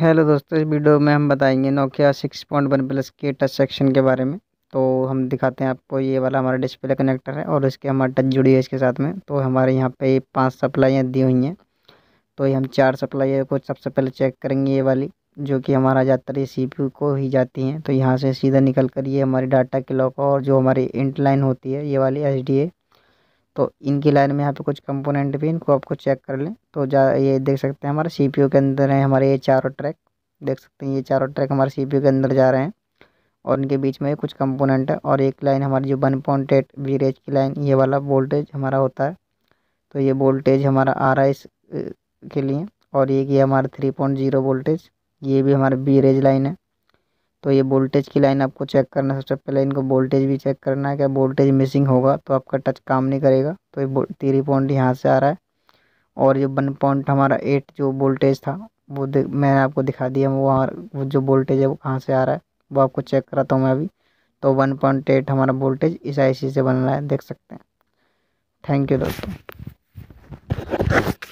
hello दोस्तों इस video में हम बताएंगे Nokia six point one plus के टच सेक्शन के बारे में तो हम दिखाते हैं आपको ये वाला हमारा डिस्प्ले कनेक्टर है और इसके हमारा टच जुड़ी है इसके साथ में तो हमारे यहाँ पे पांच सप्लाइयाँ दी हुई हैं तो ये हम चार सप्लाइयों को सबसे पहले चेक करेंगे ये वाली जो कि हमारा ज़्यादातर ये सी को ही जाती हैं तो यहाँ से सीधा निकल कर ये हमारी डाटा के लॉक और जो हमारी इंट लाइन होती है ये वाली एच तो इनकी लाइन में यहाँ पे कुछ कंपोनेंट भी इनको आपको चेक कर लें तो जा ये देख सकते हैं हमारे सीपीयू के अंदर है हमारे ये चारों ट्रैक देख सकते हैं ये चारों ट्रैक हमारे सीपीयू के अंदर जा रहे हैं और इनके बीच में कुछ कंपोनेंट है और एक लाइन हमारी जो वन पॉइंट एट वीरेज की लाइन ये वाला वोल्टेज हमारा होता है तो ये वोल्टेज हमारा आ रहा है इस के लिए और ये ये हमारा थ्री पॉइंट जीरो वोल्टेज ये भी हमारा बी रेज लाइन है तो ये वोल्टेज की लाइन आपको चेक करना सबसे पहले इनको वोल्टेज भी चेक करना है क्या वोल्टेज मिसिंग होगा तो आपका टच काम नहीं करेगा तो ये तीरी पॉइंट यहाँ से आ रहा है और ये वन पॉइंट हमारा एट जो वोल्टेज था वो मैंने आपको दिखा दिया वो वहाँ जो वोल्टेज है वो कहाँ से आ रहा है वो आपको चेक कराता हूँ मैं अभी तो वन पॉइंट एट हमारा वोल्टेज इस सी से बन रहा है देख सकते हैं थैंक यू दोस्तों